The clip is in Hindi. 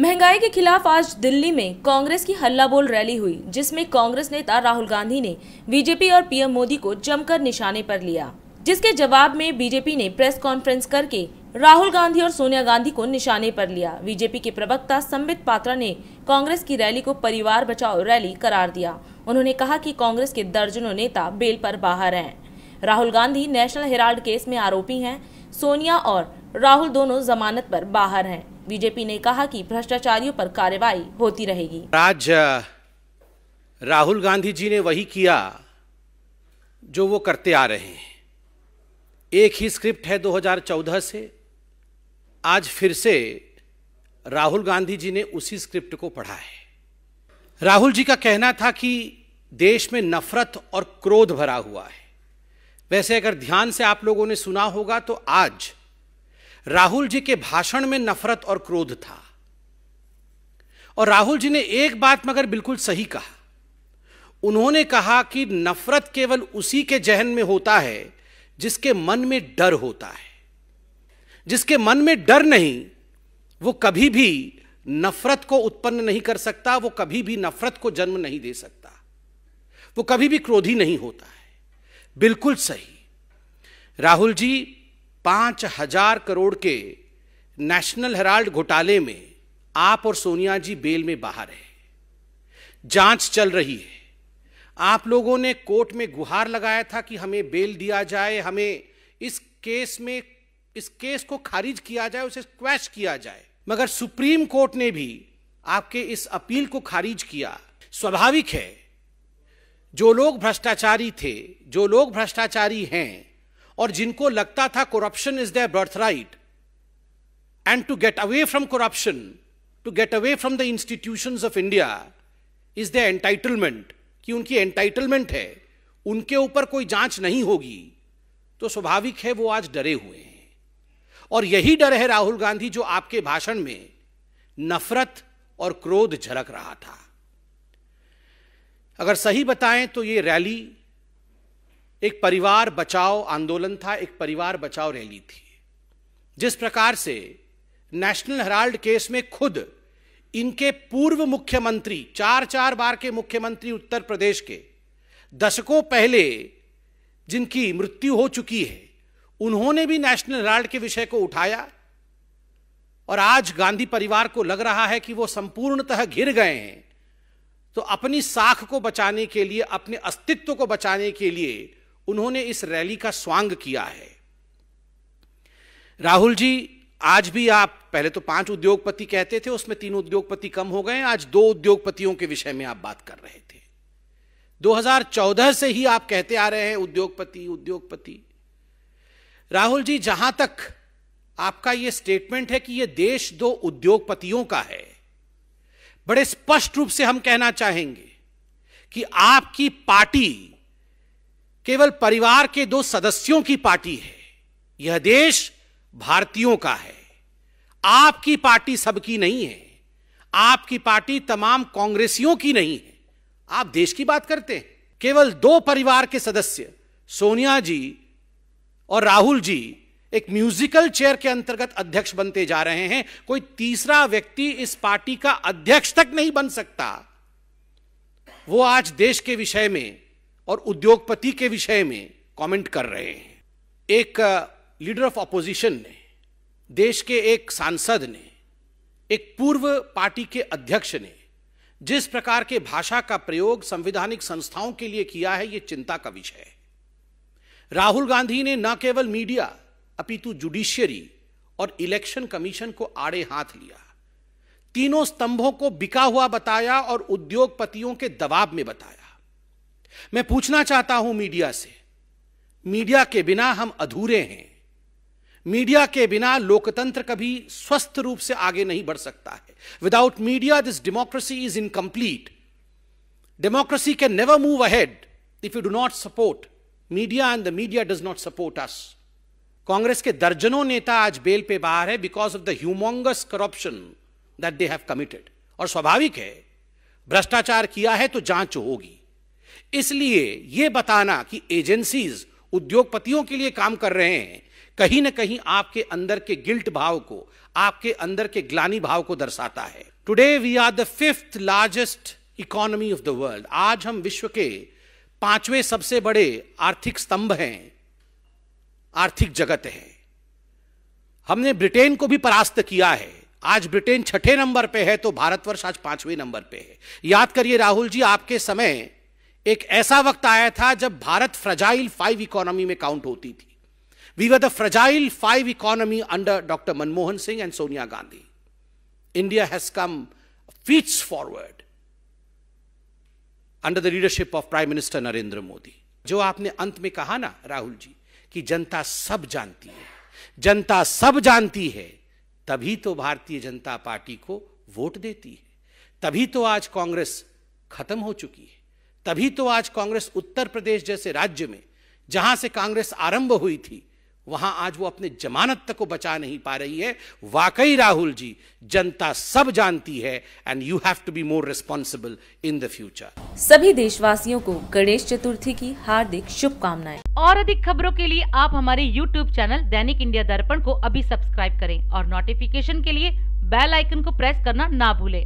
महंगाई के खिलाफ आज दिल्ली में कांग्रेस की हल्ला बोल रैली हुई जिसमें कांग्रेस नेता राहुल गांधी ने बीजेपी और पीएम मोदी को जमकर निशाने पर लिया जिसके जवाब में बीजेपी ने प्रेस कॉन्फ्रेंस करके राहुल गांधी और सोनिया गांधी को निशाने पर लिया बीजेपी के प्रवक्ता संबित पात्रा ने कांग्रेस की रैली को परिवार बचाओ रैली करार दिया उन्होंने कहा की कांग्रेस के दर्जनों नेता बेल पर बाहर है Rahul Gandhi National Herald case में आरोपी है सोनिया और राहुल दोनों जमानत पर बाहर हैं बीजेपी ने कहा कि भ्रष्टाचारियों पर कार्रवाई होती रहेगी आज राहुल गांधी जी ने वही किया जो वो करते आ रहे हैं एक ही स्क्रिप्ट है 2014 से आज फिर से राहुल गांधी जी ने उसी स्क्रिप्ट को पढ़ा है राहुल जी का कहना था कि देश में नफरत और क्रोध भरा हुआ है वैसे अगर ध्यान से आप लोगों ने सुना होगा तो आज राहुल जी के भाषण में नफरत और क्रोध था और राहुल जी ने एक बात मगर बिल्कुल सही कहा उन्होंने कहा कि नफरत केवल उसी के जहन में होता है जिसके मन में डर होता है जिसके मन में डर नहीं वो कभी भी नफरत को उत्पन्न नहीं कर सकता वो कभी भी नफरत को जन्म नहीं दे सकता वो कभी भी क्रोधी नहीं होता है बिल्कुल सही राहुल जी पांच हजार करोड़ के नेशनल हेराल्ड घोटाले में आप और सोनिया जी बेल में बाहर है जांच चल रही है आप लोगों ने कोर्ट में गुहार लगाया था कि हमें बेल दिया जाए हमें इस केस में इस केस को खारिज किया जाए उसे क्वैश किया जाए मगर सुप्रीम कोर्ट ने भी आपके इस अपील को खारिज किया स्वाभाविक है जो लोग भ्रष्टाचारी थे जो लोग भ्रष्टाचारी हैं और जिनको लगता था corruption is their birth right and to get away from corruption to get away from the institution of India is the entitlement कि उनकी एंटाइटलमेंट है उनके ऊपर कोई जांच नहीं होगी तो स्वाभाविक है वो आज डरे हुए हैं और यही डर है राहुल गांधी जो आपके भाषण में नफरत और क्रोध झलक रहा था अगर सही बताएं तो ये रैली एक परिवार बचाओ आंदोलन था एक परिवार बचाओ रैली थी जिस प्रकार से नेशनल हेराल्ड केस में खुद इनके पूर्व मुख्यमंत्री चार चार बार के मुख्यमंत्री उत्तर प्रदेश के दशकों पहले जिनकी मृत्यु हो चुकी है उन्होंने भी नेशनल हेराल्ड के विषय को उठाया और आज गांधी परिवार को लग रहा है कि वो संपूर्णतः घिर गए हैं तो अपनी साख को बचाने के लिए अपने अस्तित्व को बचाने के लिए उन्होंने इस रैली का स्वांग किया है राहुल जी आज भी आप पहले तो पांच उद्योगपति कहते थे उसमें तीन उद्योगपति कम हो गए आज दो उद्योगपतियों के विषय में आप बात कर रहे थे 2014 से ही आप कहते आ रहे हैं उद्योगपति उद्योगपति राहुल जी जहां तक आपका यह स्टेटमेंट है कि यह देश दो उद्योगपतियों का है बड़े स्पष्ट रूप से हम कहना चाहेंगे कि आपकी पार्टी केवल परिवार के दो सदस्यों की पार्टी है यह देश भारतीयों का है आपकी पार्टी सबकी नहीं है आपकी पार्टी तमाम कांग्रेसियों की नहीं है आप देश की बात करते हैं केवल दो परिवार के सदस्य सोनिया जी और राहुल जी एक म्यूजिकल चेयर के अंतर्गत अध्यक्ष बनते जा रहे हैं कोई तीसरा व्यक्ति इस पार्टी का अध्यक्ष तक नहीं बन सकता वो आज देश के विषय में और उद्योगपति के विषय में कमेंट कर रहे हैं एक लीडर ऑफ अपोजिशन ने देश के एक सांसद ने एक पूर्व पार्टी के अध्यक्ष ने जिस प्रकार के भाषा का प्रयोग संविधानिक संस्थाओं के लिए किया है यह चिंता का विषय है राहुल गांधी ने न केवल मीडिया अपितु जुडिशियरी और इलेक्शन कमीशन को आड़े हाथ लिया तीनों स्तंभों को बिका हुआ बताया और उद्योगपतियों के दबाव में बताया मैं पूछना चाहता हूं मीडिया से मीडिया के बिना हम अधूरे हैं मीडिया के बिना लोकतंत्र कभी स्वस्थ रूप से आगे नहीं बढ़ सकता है without media this democracy is incomplete democracy can never move ahead if you do not support media and the media does not support us Congress के दर्जनों नेता आज बेल पे बाहर है because of the humongous corruption that they have committed और स्वाभाविक है भ्रष्टाचार किया है तो जांच होगी इसलिए यह बताना कि एजेंसीज उद्योगपतियों के लिए काम कर रहे हैं कहीं ना कहीं आपके अंदर के गिल्ट भाव को आपके अंदर के ग्लानी भाव को दर्शाता है today we are the fifth largest economy of the world आज हम विश्व के पांचवें सबसे बड़े आर्थिक स्तंभ हैं आर्थिक जगत है हमने ब्रिटेन को भी परास्त किया है आज ब्रिटेन छठे नंबर पे है तो भारतवर्ष आज पांचवें नंबर पे है याद करिए राहुल जी आपके समय एक ऐसा वक्त आया था जब भारत फ्रजाइल फाइव इकोनॉमी में काउंट होती थी we were the fragile five economy under doctor Manmohan Singh and Sonia Gandhi India has come feats forward under the leadership of prime minister Narendra Modi जो आपने अंत में कहा ना राहुल जी कि जनता सब जानती है जनता सब जानती है तभी तो भारतीय जनता पार्टी को वोट देती है तभी तो आज कांग्रेस खत्म हो चुकी है तभी तो आज कांग्रेस उत्तर प्रदेश जैसे राज्य में जहां से कांग्रेस आरंभ हुई थी वहां आज वो अपने जमानत तक को बचा नहीं पा रही है वाकई राहुल जी जनता सब जानती है and you have to be more responsible in the future सभी देशवासियों को गणेश चतुर्थी की हार्दिक शुभकामनाएं और अधिक खबरों के लिए आप हमारे YouTube चैनल दैनिक इंडिया दर्पण को अभी सब्सक्राइब करें और नोटिफिकेशन के लिए बेल आइकन को प्रेस करना ना भूले